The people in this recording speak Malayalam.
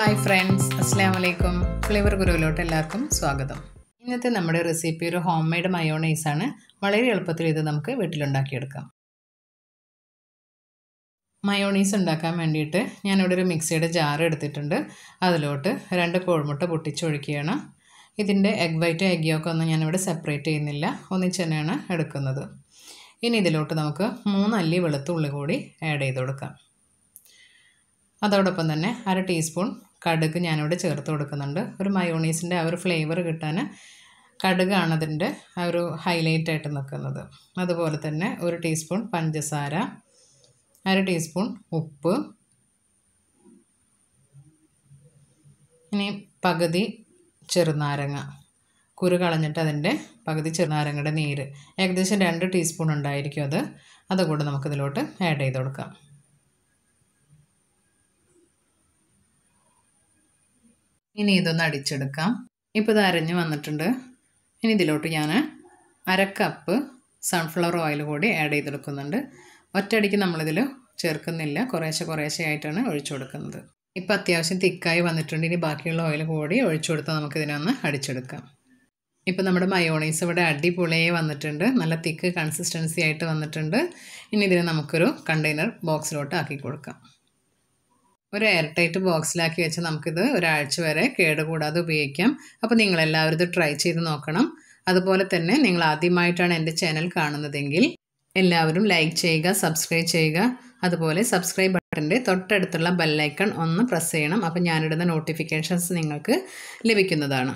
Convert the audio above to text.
ഹായ് ഫ്രണ്ട്സ് അസ്സാം വലൈക്കും ഫ്ലേവർ ഗുരുവിലോട്ട് എല്ലാവർക്കും സ്വാഗതം ഇന്നത്തെ നമ്മുടെ റെസിപ്പി ഒരു ഹോം മെയ്ഡ് മയോണൈസ് ആണ് വളരെ എളുപ്പത്തിൽ ഇത് നമുക്ക് വീട്ടിലുണ്ടാക്കിയെടുക്കാം മയോണൈസ് ഉണ്ടാക്കാൻ വേണ്ടിയിട്ട് ഞാനിവിടെ ഒരു മിക്സിയുടെ ജാർ എടുത്തിട്ടുണ്ട് അതിലോട്ട് രണ്ട് കോഴിമുട്ട പൊട്ടിച്ചൊഴിക്കുകയാണ് ഇതിൻ്റെ എഗ് വൈറ്റ് എഗ് യോക്ക് ഒന്നും ഞാനിവിടെ സെപ്പറേറ്റ് ചെയ്യുന്നില്ല ഒന്നിച്ച് തന്നെയാണ് എടുക്കുന്നത് ഇനി ഇതിലോട്ട് നമുക്ക് മൂന്നല്ലി വെളുത്തുള്ളി കൂടി ആഡ് ചെയ്ത് കൊടുക്കാം അതോടൊപ്പം തന്നെ അര ടീസ്പൂൺ കടുക് ഞാനിവിടെ ചേർത്ത് കൊടുക്കുന്നുണ്ട് ഒരു മയോണീസിൻ്റെ ആ ഒരു ഫ്ലേവർ കിട്ടാൻ കടുകാണ് അതിൻ്റെ ആ ഒരു ഹൈലൈറ്റ് ആയിട്ട് നിൽക്കുന്നത് അതുപോലെ തന്നെ ഒരു ടീസ്പൂൺ പഞ്ചസാര അര ടീസ്പൂൺ ഉപ്പ് ഇനി പകുതി ചെറുനാരങ്ങ കുരു കളഞ്ഞിട്ട് അതിൻ്റെ പകുതി ചെറുനാരങ്ങയുടെ നീര് ഏകദേശം രണ്ട് ടീസ്പൂൺ ഉണ്ടായിരിക്കും അത് അതുകൂടെ നമുക്കിതിലോട്ട് ആഡ് ചെയ്ത് കൊടുക്കാം ഇനി ഇതൊന്ന് അടിച്ചെടുക്കാം ഇപ്പോൾ ഇത് അരഞ്ഞ് വന്നിട്ടുണ്ട് ഇനി ഇതിലോട്ട് ഞാൻ അര കപ്പ് സൺഫ്ലവർ ഓയിൽ കൂടി ആഡ് ചെയ്തെടുക്കുന്നുണ്ട് ഒറ്റയടിക്ക് നമ്മളിതിൽ ചേർക്കുന്നില്ല കുറേശ്ശെ കുറേശ്ശെ ആയിട്ടാണ് ഒഴിച്ചു കൊടുക്കുന്നത് ഇപ്പോൾ അത്യാവശ്യം തിക്കായി വന്നിട്ടുണ്ട് ഇനി ബാക്കിയുള്ള ഓയിൽ കൂടി ഒഴിച്ചു കൊടുത്താൽ നമുക്കിതിനൊന്ന് അടിച്ചെടുക്കാം ഇപ്പോൾ നമ്മുടെ മയോണൈസ് ഇവിടെ അടിപൊളിയായി വന്നിട്ടുണ്ട് നല്ല തിക്ക് കൺസിസ്റ്റൻസി ആയിട്ട് വന്നിട്ടുണ്ട് ഇനി ഇതിനെ നമുക്കൊരു കണ്ടെയ്നർ ബോക്സിലോട്ട് ആക്കി കൊടുക്കാം ഒരു എയർ ടൈറ്റ് ബോക്സിലാക്കി വെച്ച് നമുക്കിത് ഒരാഴ്ച വരെ കേടുകൂടാതെ ഉപയോഗിക്കാം അപ്പോൾ നിങ്ങളെല്ലാവരും ഇത് ട്രൈ ചെയ്ത് നോക്കണം അതുപോലെ തന്നെ നിങ്ങൾ ആദ്യമായിട്ടാണ് എൻ്റെ ചാനൽ കാണുന്നതെങ്കിൽ എല്ലാവരും ലൈക്ക് ചെയ്യുക സബ്സ്ക്രൈബ് ചെയ്യുക അതുപോലെ സബ്സ്ക്രൈബ് ബട്ടൻ്റെ തൊട്ടടുത്തുള്ള ബെല്ലൈക്കൺ ഒന്ന് പ്രസ് ചെയ്യണം അപ്പോൾ ഞാനിടുന്ന നോട്ടിഫിക്കേഷൻസ് നിങ്ങൾക്ക് ലഭിക്കുന്നതാണ്